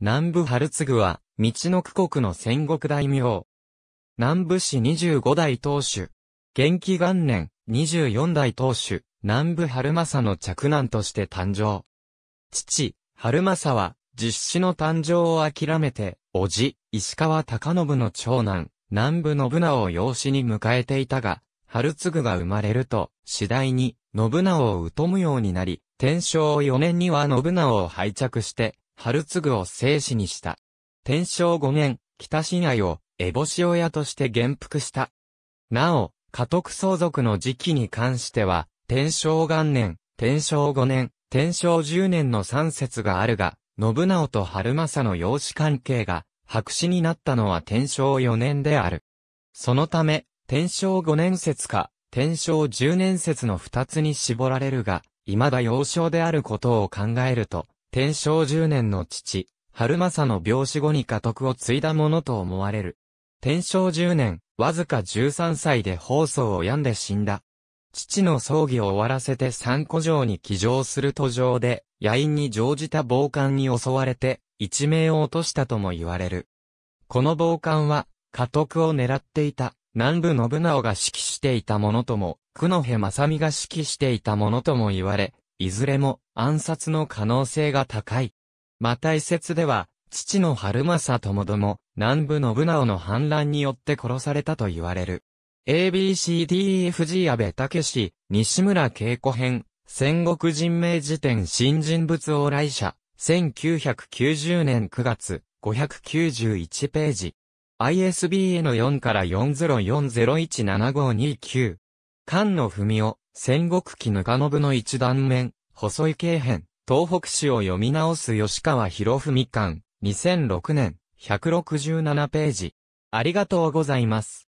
南部春次は、道の区国の戦国大名。南部市25代当主。元気元年、24代当主、南部春政の着難として誕生。父、春政は、実子の誕生を諦めて、叔父、石川隆信の長男、南部信長を養子に迎えていたが、春次が生まれると、次第に、信長を疎むようになり、天正4年には信長を拝着して、春継を生死にした。天正5年、北市内を、烏帽子親として元服した。なお、家督相続の時期に関しては、天正元年、天正5年、天正10年の3節があるが、信直と春政の養子関係が、白紙になったのは天正4年である。そのため、天正5年説か、天正10年説の2つに絞られるが、未だ幼少であることを考えると、天正十年の父、春正の病死後に家督を継いだものと思われる。天正十年、わずか十三歳で放送を病んで死んだ。父の葬儀を終わらせて三古城に帰城する途上で、野因に乗じた暴漢に襲われて、一命を落としたとも言われる。この暴漢は、家督を狙っていた、南部信長が指揮していたものとも、久野辺正美が指揮していたものとも言われ、いずれも暗殺の可能性が高い。また一説では、父の春正ともども、南部信直の反乱によって殺されたと言われる。ABCDEFG 安部武史、西村恵子編、戦国人名辞典新人物往来者、1990年9月、591ページ。ISBN4 から4040175295。菅野文夫、戦国記のぶの一断面、細い経編、東北史を読み直す吉川博文館、2006年、167ページ。ありがとうございます。